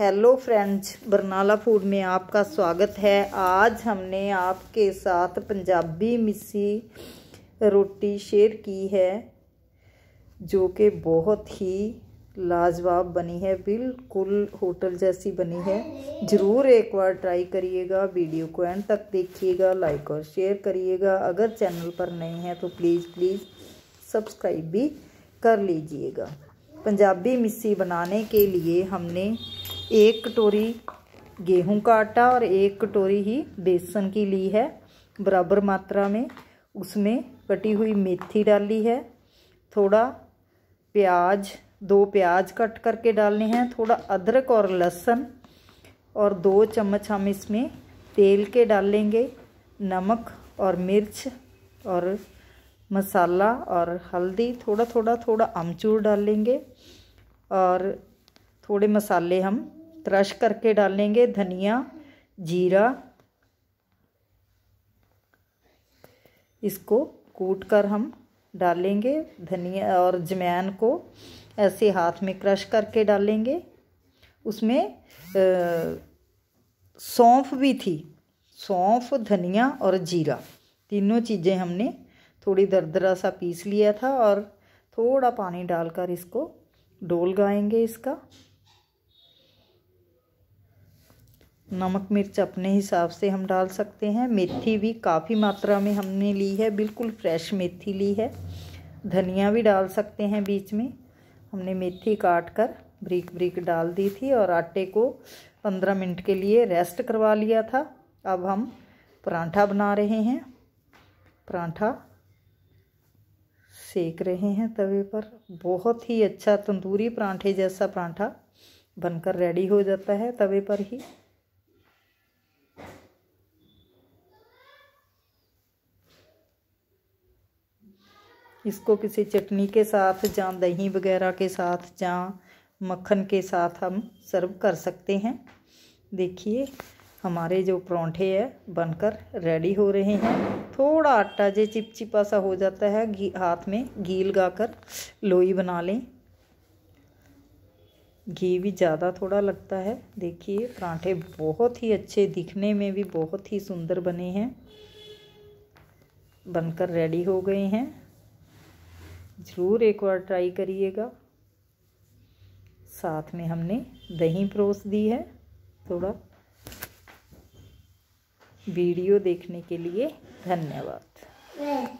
hello friends Barnala food में आपका स्वागत है आज हमने आपके साथ पंजाबी मिस्सी रोटी शेयर की है जो कि बहुत ही लाजवाब बनी है बिल्कुल होटल जैसी बनी है ज़रूर एक बार ट्राई करिएगा वीडियो को एंड तक देखिएगा लाइक और शेयर करिएगा अगर चैनल पर नए हैं तो प्लीज़ प्लीज़ सब्सक्राइब भी कर लीजिएगा पंजाबी मिस्सी बनाने के लिए हमने एक कटोरी गेहूं का आटा और एक कटोरी ही बेसन की ली है बराबर मात्रा में उसमें कटी हुई मेथी डाली है थोड़ा प्याज दो प्याज कट करके डालने हैं थोड़ा अदरक और लहसुन और दो चम्मच हम इसमें तेल के डालेंगे नमक और मिर्च और मसाला और हल्दी थोड़ा थोड़ा थोड़ा अमचूर डालेंगे और थोड़े मसाले हम क्रश करके डालेंगे धनिया जीरा इसको कूट कर हम डालेंगे धनिया और जमैन को ऐसे हाथ में क्रश करके डालेंगे उसमें सौंफ भी थी सौंफ धनिया और जीरा तीनों चीज़ें हमने थोड़ी दरदरा सा पीस लिया था और थोड़ा पानी डालकर इसको डोल गाएंगे इसका नमक मिर्च अपने हिसाब से हम डाल सकते हैं मेथी भी काफ़ी मात्रा में हमने ली है बिल्कुल फ्रेश मेथी ली है धनिया भी डाल सकते हैं बीच में हमने मेथी काट कर ब्रिक ब्रिक डाल दी थी और आटे को पंद्रह मिनट के लिए रेस्ट करवा लिया था अब हम पराठा बना रहे हैं पराठा सेक रहे हैं तवे पर बहुत ही अच्छा तंदूरी परांठे जैसा परांठा बनकर रेडी हो जाता है तवे पर ही इसको किसी चटनी के साथ या दही वगैरह के साथ या मक्खन के साथ हम सर्व कर सकते हैं देखिए हमारे जो परौंठे हैं बनकर रेडी हो रहे हैं थोड़ा आटा जो चिपचिपा सा हो जाता है घी हाथ में घी लगा कर लोई बना लें घी भी ज़्यादा थोड़ा लगता है देखिए परांठे बहुत ही अच्छे दिखने में भी बहुत ही सुंदर बने हैं बनकर रेडी हो गए हैं ज़रूर एक बार ट्राई करिएगा साथ में हमने दही परोस दी है थोड़ा वीडियो देखने के लिए धन्यवाद